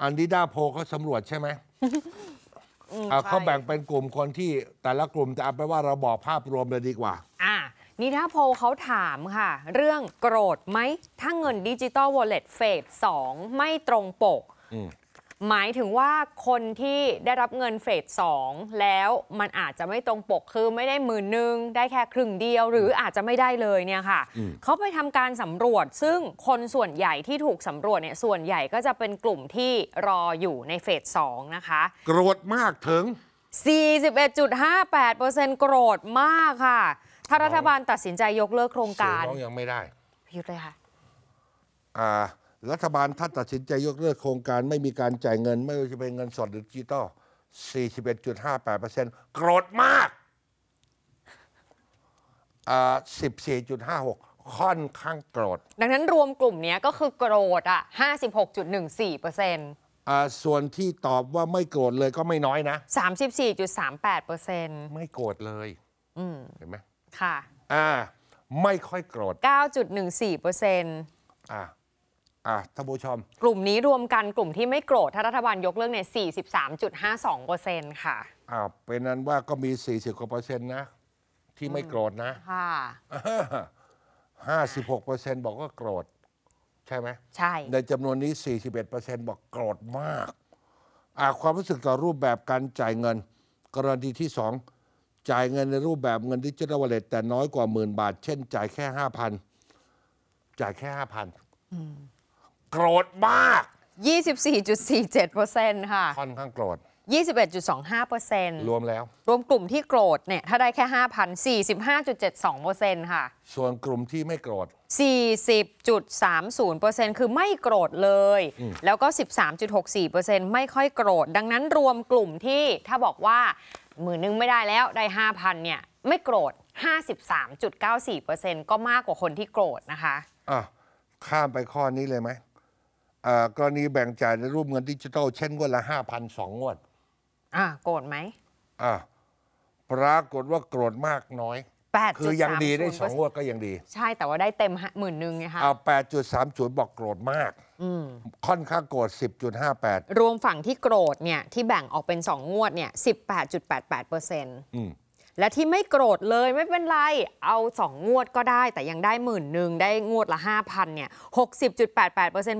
อันดีดาโพเขาสำรวจใช่ไหม เขาแบ่งเป็นกลุ่มคนที่แต่ละกลุ่มแต่เอาไปว่าเราบอกภาพรวมเลยดีกว่า อ่ะนิดาโพเขาถามค่ะ เรื่องโกรธไหมถ้าเงินดิจิตอลวอลเล็ตเฟสองไม่ตรงปกหมายถึงว่าคนที่ได้รับเงินเฟสสองแล้วมันอาจจะไม่ตรงปกคือไม่ได้หมื่นหนึ่งได้แค่ครึ่งเดียว หรืออาจจะไม่ได้เลยเนี่ยค่ะ เขาไปทำการสำรวจ ซึ่งคนส่วนใหญ่ที่ถูกสำรวจเนี่ยส่วนใหญ่ก็จะเป็นกลุ่มที่รออยู่ในเฟสสองนะคะโกรธมากถึง 41.58%โกรธมากค่ะถ้ารัฐบาลตัดสินใจยกเลิกโครงการยังไม่ได้พยุดเลยค่ะอ่ารัฐบาลถ้าตัดสินใจยกเลิกโครงการไม่มีการจ่ายเงิน ไม่ว่าจะเป็นเงินสดหรือดิจิตอล41.58%โกรธมากอ่า14.56 ค่อนข้างโกรธดังนั้นรวมกลุ่มเนี้ยก็คือโกรธอ่ะ56.14เปอร์เซ็นต์อ่าส่วนที่ตอบว่าไม่โกรธเลยก็ไม่น้อยนะ 34.38เปอร์เซ็นต์ไม่โกรธเลย อืเห็นไหมค่ะ อ่าไม่ค่อยโกรธ9.14เปอร์เซ็นต์อ่าอ่ะท่านผู้ชม กลุ่มนี้รวมกันกลุ่มที่ไม่โกรธ ถ้ารัฐบาลยกเรื่เนี่ย43.52เปอร์เซ็นต์ค่ะ อ่าเป็นนั้นว่าก็มี 40กว่าเปอร์เซ็นต์นะ ที่ไม่โกรธนะ ค่ะ 56เปอร์เซ็นต์บอกว่าโกรธ ใช่ไหม ใช่ ในจำนวนนี้ 41เปอร์เซ็นต์บอกโกรธมาก อ่าความรู้สึกต่อรูปแบบการจ่ายเงิน กรณีที่สองจ่ายเงินในรูปแบบเงินดิจิทัลวอลเล็ตแต่น้อยกว่าหมื่นบาท เช่น จ่ายแค่ห้าพันจ่ายแค่ห้าพันโกรธมาก24.47%ค่ะ ค่อนข้างโกรธ21.25%รวมแล้ว รวมกลุ่มที่โกรธเนี่ยถ้าได้แค่5,000 45.72%ค่ะ ส่วนกลุ่มที่ไม่โกรธ40.30%คือไม่โกรธเลย แล้วก็ 13.64%ไม่ค่อยโกรธ ดังนั้นรวมกลุ่มที่ถ้าบอกว่าหมื่นนึงไม่ได้แล้วได้5,000เนี่ยไม่โกรธ53.94%ก็มากกว่าคนที่โกรธนะคะ อ่ะข้ามไปข้อนี้เลยไหมกรณีแบ่งจ่ายในรูปเงินดิจิทัลเช่นงวดละห้าพันสองงวด อ่าโกรธไหม อ่าปรากฏว่าโกรธมากน้อยแปดคือยังดีได้สองงวดก็ยังดี ใช่แต่ว่าได้เต็มหมื่นหนึ่งไงคะอ่าแปดจุดสามศูนย์บอกโกรธมาก อืมค่อนข้างโกรธสิบจุดห้าแปดรวมฝั่งที่โกรธเนี่ย ที่แบ่งออกเป็นสองงวด เนี่ยสิบแปดจุดแปดแปดเปอร์เซ็นต์และที่ไม่โกรธเลยไม่เป็นไรเอา 2 งวดก็ได้ แต่ยังได้หมื่นหนึ่งได้งวดละ 5,000 เนี่ย 60.88%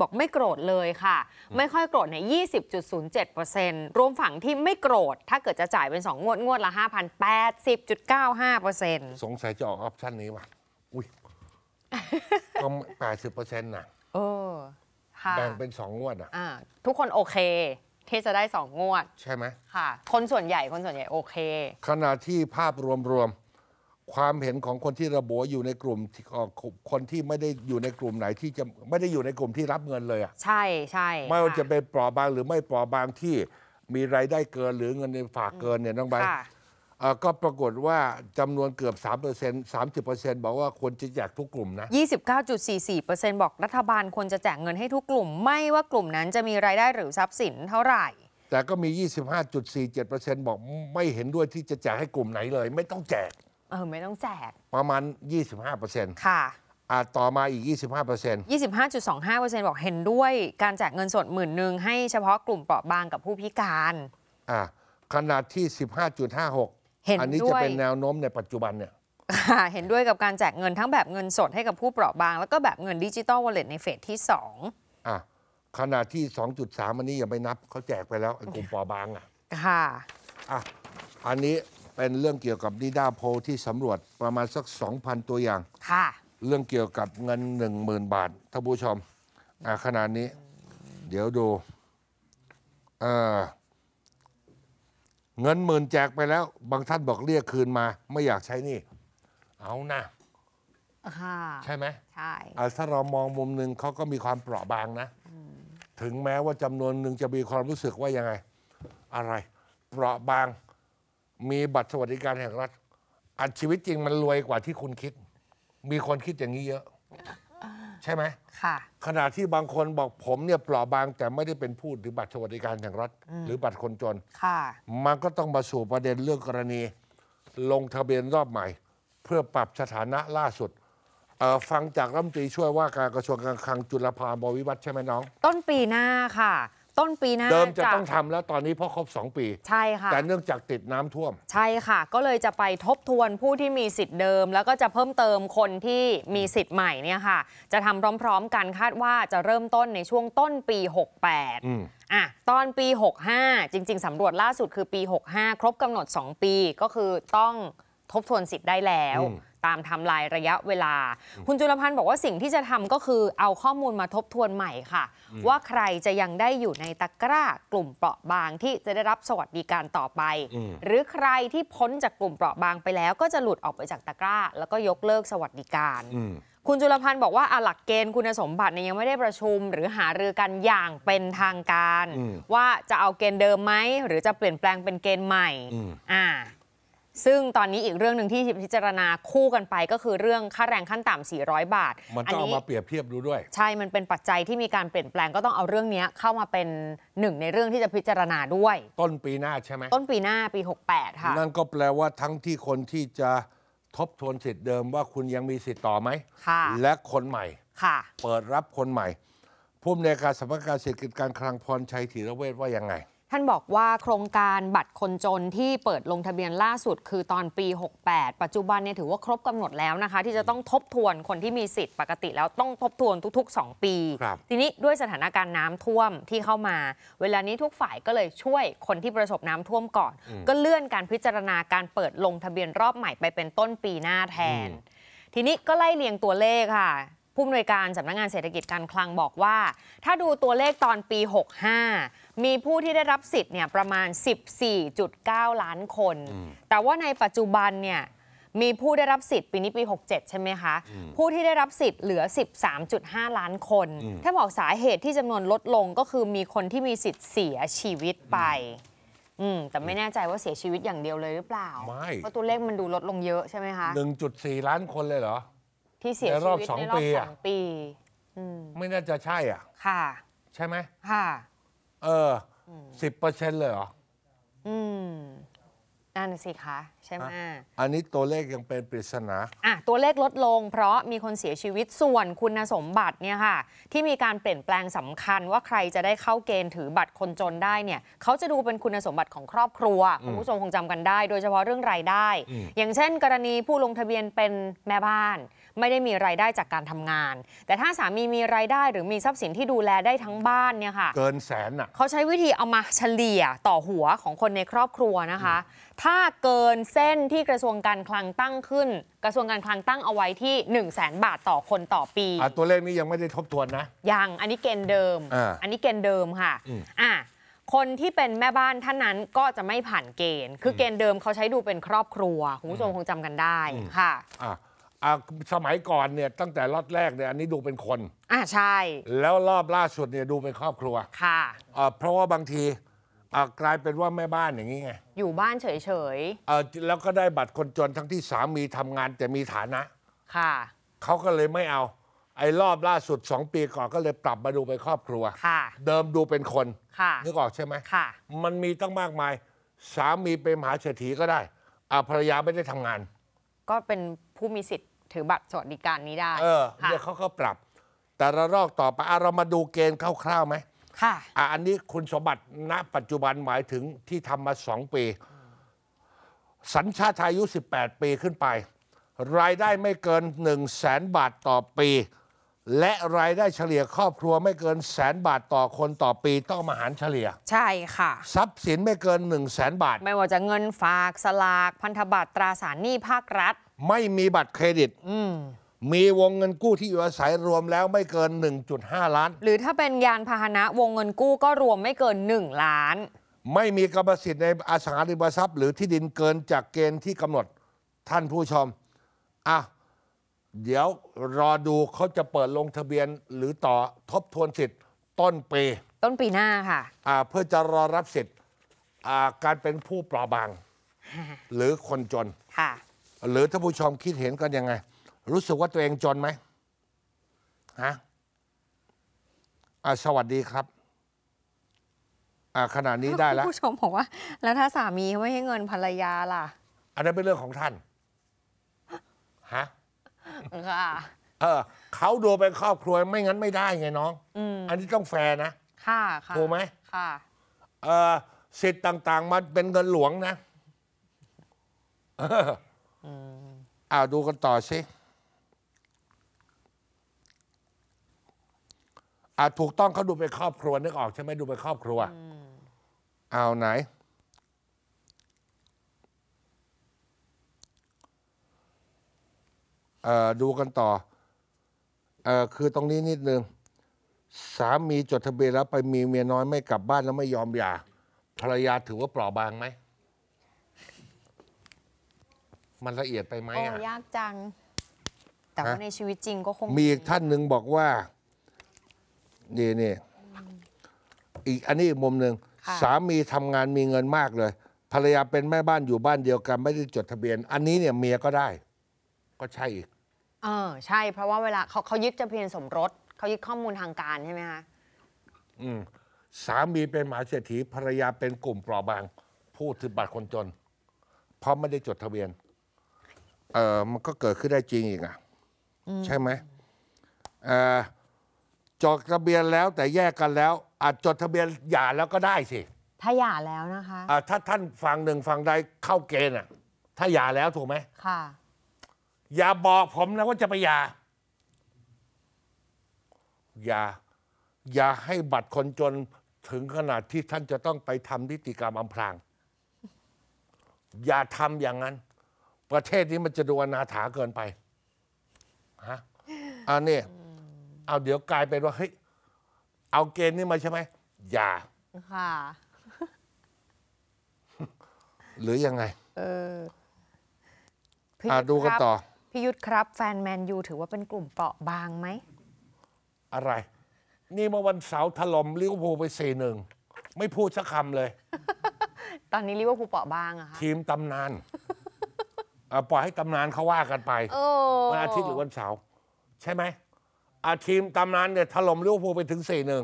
บอกไม่โกรธเลยค่ะ ไม่ค่อยโกรธเนี่ย20.07%รวมฝั่งที่ไม่โกรธถ้าเกิดจะจ่ายเป็น 2 งวด งวดละ 5,000 80.95%สงสัยจะออกออปชั่นนี้ว่ะ อุ้ยก็80%น่ะเออค่ะแบ่งเป็น 2 งวดอ่ะทุกคนโอเคเทจะได้สองงวด ใช่ไหมค่ะ คนส่วนใหญ่คนส่วนใหญ่โอเค ขณะที่ภาพรวม ๆ ความเห็นของคนที่ระบุอยู่ในกลุ่มที่คนที่ไม่ได้อยู่ในกลุ่มไหนที่จะไม่ได้อยู่ในกลุ่มที่รับเงินเลยอะใช่ใช่ไม่ว่าจะเป็นปลอบางหรือไม่ปลอบางที่มีรายได้เกินหรือเงินในฝากเกินเนี่ยน้องใบก็ปรากฏว่าจำนวนเกือบ 3% 30%บอกว่าควรจะแจกทุกกลุ่มนะ 29.44%บอกรัฐบาลควรจะแจกเงินให้ทุกกลุ่ม ไม่ว่ากลุ่มนั้นจะมีรายได้หรือทรัพย์สินเท่าไหร่ แต่ก็มี 25.47%บอกไม่เห็นด้วยที่จะแจกให้กลุ่มไหนเลย ไม่ต้องแจกเออไม่ต้องแจก ประมาณ 25%ค่ะอาต่อมาอีก 25% 25.25%บอกเห็นด้วยการแจกเงินสดหมื่นหนึ่งให้เฉพาะกลุ่มเปราะบางกับผู้พิการอ่าขนาดที่ 15.56ห็นอันนี้จะเป็นแนวโน้มในปัจจุบันเนี่ยเห็นด้วยกับการแจกเงินทั้งแบบเงินสดให้กับผู้เปราะบาง แล้วก็แบบเงินดิจิตอลวอลเล็ตในเฟสที่อ่ะขนาดที่ 2.3 อันนี้ยังไม่นับ เขาแจกไปแล้ว ไอ้กลุ่มปอบางอ่ะค่ะอ่ะ อันนี้เป็นเรื่องเกี่ยวกับนิดาโพ ที่สำรวจประมาณสัก 2,000 ตัวอย่าง ค่ะ เรื่องเกี่ยวกับเงิน10,000บาทท่านผู้ชมอ่ะขนาดนี้ เดี๋ยวดูอ่าเงินหมื่นแจกไปแล้ว บางท่านบอกเรียกคืนมา ไม่อยากใช้นี่ เอานะใช่ไหมใช่ถ้าเรามองมุมหนึ่งเขาก็มีความเปราะบางนะ ถึงแม้ว่าจำนวนหนึ่งจะมีความรู้สึกว่ายังไง อะไร เปราะบาง มีบัตรสวัสดิการแห่งรัฐอันชีวิตจริงมันรวยกว่าที่คุณคิด มีคนคิดอย่างนี้เยอะช่ไหมค่ะขณะที่บางคนบอกผมเนี่ยปลอบางแต่ไม่ได้เป็นผู้หรือบัตรสวัสดิการแห่งรัฐ หรือบัตรคนจน ค่ะ มันก็ต้องมาสู่ประเด็นเรื่องกรณี ลงทะเบียนรอบใหม่ เพื่อปรับสถานะล่าสุด ฟังจากรัฐมนตรีช่วยว่าการกระทรวงการคลังจุลภาบวิวัฒน์ใช่ไหมน้อง ต้นปีหน้าค่ะต้นปีหน้าเดิมจะต้องทำแล้วตอนนี้เพราะครบ 2 ปี ใช่ค่ะ แต่เนื่องจากติดน้ำท่วม ใช่ค่ะ ก็เลยจะไปทบทวนผู้ที่มีสิทธิ์เดิม แล้วก็จะเพิ่มเติมคนที่มีสิทธิ์ใหม่เนี่ยค่ะ จะทำพร้อมๆกันคาดว่าจะเริ่มต้นในช่วงต้นปี 68ออ่ะตอนปี 65 จริงๆสำรวจล่าสุดคือปี 65 ครบกำหนด 2 ปีก็คือต้องทบทวนสิทธิ์ได้แล้วตามทำลายระยะเวลา คุณจุลพันธ์บอกว่าสิ่งที่จะทำก็คือเอาข้อมูลมาทบทวนใหม่ค่ะ ว่าใครจะยังได้อยู่ในตะกร้ากลุ่มเปราะบางที่จะได้รับสวัสดิการต่อไป หรือใครที่พ้นจากกลุ่มเปราะบางไปแล้วก็จะหลุดออกไปจากตะกร้าแล้วก็ยกเลิกสวัสดิการ คุณจุลพันธ์บอกว่าหลักเกณฑ์คุณสมบัติเนี่ยยังไม่ได้ประชุม หรือหารือกันอย่างเป็นทางการ ว่าจะเอาเกณฑ์เดิมไหมหรือจะเปลี่ยนแปลงเป็นเกณฑ์ใหม่อ่าซึ่งตอนนี้อีกเรื่องหนึ่งที่พิจารณาคู่กันไปก็คือเรื่องค่าแรงขั้นต่ำ 400 บาทมันต้องเอามาเปรียบเทียบดูด้วย ใช่ มันเป็นปัจจัยที่มีการเปลี่ยนแปลงก็ต้องเอาเรื่องนี้ เข้ามาเป็นหนึ่งในเรื่องที่จะพิจารณาด้วย ต้นปีหน้าใช่ไหมต้นปีหน้าปี 68 ค่ะนั่นก็แปลว่าทั้งที่คนที่จะทบทวนสิทธิ์เดิมว่าคุณยังมีสิทธิ์ต่อไหมและคนใหม่เปิดรับคนใหม่ผู้อำนวยการสำนักงานเศรษฐกิจการคลังพรชัยธีรเวชว่ายังไงท่านบอกว่าโครงการบัตรคนจนที่เปิดลงทะเบียนล่าสุด คือตอนปี 68 ปัจจุบันเนี่ยถือว่าครบกำหนดแล้วนะคะ ที่จะต้องทบทวนคนที่มีสิทธิ์ปกติแล้วต้องทบทวนทุก ๆ 2 ปีทีนี้ด้วยสถานการณ์น้ำท่วมที่เข้ามา เวลานี้ทุกฝ่ายก็เลยช่วยคนที่ประสบน้ำท่วมก่อน ก็เลื่อนการพิจารณาการเปิดลงทะเบียนรอบใหม่ไปเป็นต้นปีหน้าแทน ทีนี้ก็ไล่เรียงตัวเลขค่ะผู้อำนวยการสำนักงงานเศรษฐกิจการคลังบอกว่า ถ้าดูตัวเลขตอนปี 65 มีผู้ที่ได้รับสิทธิ์เนี่ยประมาณ 14.9 ล้านคน แต่ว่าในปัจจุบันเนี่ยมีผู้ได้รับสิทธิ์ปีนี้ปี 67 ใช่ไหมคะ ผู้ที่ได้รับสิทธิ์เหลือ 13.5 ล้านคน ถ้าบอกสาเหตุที่จำนวนลดลงก็คือมีคนที่มีสิทธิ์เสียชีวิตไปอืมแต่ไม่แน่ใจว่าเสียชีวิตอย่างเดียวเลยหรือเปล่าไม่เพราะตัวเลขมันดูลดลงเยอะใช่ไหมคะ1.4ล้านคนเลยเหรอที่เสียชีวิตในรอบสองปีอปีไม่น่าจะใช่อ่ะค่ะ ใช่ไหมค่ะ เออสิบเปอร์เซ็นต์เลยเหรออืมนั่นสิคะ ใช่ไหมอันนี้ตัวเลขยังเป็นปริศนาอ่ะตัวเลขลดลง เพราะมีคนเสียชีวิตส่วนคุณสมบัติเนี่ยค่ะ ที่มีการเปลี่ยนแปลงสำคัญว่าใครจะได้เข้าเกณฑ์ถือบัตรคนจนได้เนี่ย เขาจะดูเป็นคุณสมบัติของครอบครัวคุณผู้ชมคงจำกันได้ โดยเฉพาะเรื่องรายได้ออย่างเช่น กรณีผู้ลงทะเบียนเป็นแม่บ้านไม่ได้มีรายได้จากการทำงาน แต่ถ้าสามีมีรายได้หรือมีทรัพย์สินที่ดูแลได้ทั้งบ้านเนี่ยค่ะ เกินแสนอ่ะเขาใช้วิธีเอามาเฉลี่ยต่อหัวของคนในครอบครัวนะคะ ถ้าเกินเส้นที่กระทรวงการคลังตั้งขึ้นกระทรวงการคลังตั้งเอาไว้ที่1 0 0 0 0แสนบาทต่อคนต่อปีอ่ตัวเลขนี้ยังไม่ได้ทบทวนนะยังอันนี้เกณฑ์เดิมออันนี้เกณฑ์เดิมค่ะอ่ะ คนที่เป็นแม่บ้านท่านนั้นก็จะไม่ผ่านเกณฑ์ คือเกณฑ์เดิมเขาใช้ดูเป็นครอบครัวคุณผู้ชมคงจำกันได้ค่ะอ่สมัยก่อนเนี่ยตั้งแต่รอบแรกเนี่ยอันนี้ดูเป็นคนอ่าใช่ แล้วรอบล่าสุดเนี่ยดูเป็นครอบครัวค่ะอ่ะเพราะว่าบางทีอ่กลายเป็นว่าแม่บ้านอย่างนี้ไงอยู่บ้านเฉยเอ่แล้วก็ได้บัตรคนจนทั้งที่สามีทำงานแต่มีฐานะค่ะเขาก็เลยไม่เอา ไอ้รอบล่าสุดสองปีก่อนก็เลยปรับมาดูเป็นครอบครัวค่ะเดิมดูเป็นคนค่ะนึกออกใช่ไหมค่ะมันมีตั้งมากมายสามีเป็นมหาเศรษฐีก็ได้อ่ภรรยาไม่ได้ทำงาน ก็เป็นผู้มีสิทธิ์ถือบัตรสวัสดิการนี้ได้ เออ เดี๋ยวเขาก็ปรับ แต่ละรอกต่อไปเรามาดูเกณฑ์คร่าวๆไหมค่ะ อ่ะอันนี้คุณสมบัติณ ปัจจุบันหมายถึงที่ทำมาสองปี สัญชาติไทยอายุ18 ปีขึ้นไป รายได้ไม่เกิน1 0 0 0 0แสนบาทต่อปี และรายได้เฉลี่ยครอบครัวไม่เกินแสนบาทต่อคนต่อปีต้องมาหารเฉลี่ย ใช่ค่ะ ทรัพย์สินไม่เกิน1 0 0 0 0แสนบาท ไม่ว่าจะเงินฝากสลากพันธบัตรตราสารหนี้ภาครัฐไม่มีบัตรเครดิต มีวงเงินกู้ที่อยู่อาศัยรวมแล้วไม่เกิน 1.5 ล้าน หรือถ้าเป็นยานพาหนะวงเงินกู้ก็รวมไม่เกิน 1 ล้าน ไม่มีกรรมสิทธิ์ในอสังหาริมทรัพย์ หรือที่ดินเกินจากเกณฑ์ที่กำหนดท่านผู้ชม อ่ะ เดี๋ยวรอดูเขาจะเปิดลงทะเบียนหรือต่อทบทวนสิทธิ์ ต้นปี ต้นปีหน้าค่ะ อ่า เพื่อจะรอรับสิทธิ์ อ่า การเป็นผู้ปลอบางหรือคนจน ค่ะหรือท่านผู้ชมคิดเห็นกันยังไง รู้สึกว่าตัวเองจนไหมฮะสวัสดีครับขนาดนี้ได้แล้วผู้ชมบอกว่า แล้วถ้าสามีไม่ให้เงินภรรยาล่ะอันนั้นเป็นเรื่องของท่าน ฮะค่ะเออเขาดูเป็นครอบครัวไม่งั้นไม่ได้ไงน้อง อันนี้ต้องแฟร์นะค่ะค่ะถูกไหม ค่ะ เออสิทธิ์ต่างๆ มันเป็นเงินหลวงนะอ้าวดูกันต่อสิอาถูกต้องเขาดูไปครอบครัว นึกออกใช่ไหมดูไปครอบครัว เอาไหน เอ่อดูกันต่อ เอ่อ คือตรงนี้นิดนึงสามีจดทะเบียนแล้วไปมีเมียน้อยไม่กลับบ้านแล้วไม่ยอมหย่าภรรยาถือว่าปลอบบางไหมมันละเอียดไปไหมโอ้่ะยากจังแต่ว่าในชีวิตจริงก็คงมีอีกท่านหนึ่งบอกว่า นี่นี่อีกอันนี้อีกมุมหนึ่งสามีทำงานมีเงินมากเลยภรรยาเป็นแม่บ้านอยู่บ้านเดียวกัน ไม่ได้จดทะเบียน อันนี้เนี่ยเมียก็ได้ ก็ใช่อีกเออใช่ เพราะว่าเวลาเขาเขายึดทะเบียนสมรสเขายึดข้อมูลทางการใช่ไหมคะอืมสามีเป็นมหาเศรษฐีภรรยาเป็นกลุ่มปลอบางผู้ถือบัตรคนจนเพราะไม่ได้จดทะเบียนเออมันก็เกิดขึ้นได้จริงอีกอ่ะใช่ไหมเออจดทะเบียนแล้วแต่แยกกันแล้ว อาจจดทะเบียนหย่าแล้วก็ได้สิถ้าหย่าแล้วนะคะอ่าถ้าท่านฟังหนึ่งฟังใดเข้าเกณฑ์อ่ะ ถ้าหย่าแล้วถูกไหมค่ะอย่าบอกผมนะว่าจะไปหย่า อย่าอย่าให้บัตรคนจนถึงขนาดที่ท่านจะต้องไปทำนิติกรรมอำพรางอย่าทำอย่างนั้นประเทศนี้มันจะดูอนาถาเกินไปฮะอันนี้เอาเดี๋ยวกลายเป็นว่าเฮ้ยเอาเกณฑ์นี้มาใช่ไหมอย่าค่ะหรือยังไง เออพี่อดูกันต่อพี่ยุทธครับ แฟนแมนยูถือว่าเป็นกลุ่มเปราะบางไหม อะไร นี่เมื่อวันเสาร์ถล่มลิเวอร์พูลไปสี่หนึ่งไม่พูดสักคำเลย ตอนนี้ลิเวอร์พูลเปราะบางอะคะทีมตำนานอ่ปล่อยให้ตำนานเขาว่ากันไปวันอาทิตย์หรือวันเสาร์ใช่ไหม อาทีมตำนานเนี่ย ถล่มลิเวอร์พูลไปถึงสี่หนึ่ง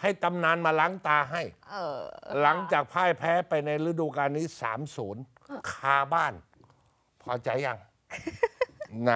ให้ตำนานมาล้างตาให้หลังจากพ่ายแพ้ไปในฤดูกาลนี้สามศูนย์คาบ้าน พอใจยัง ไหน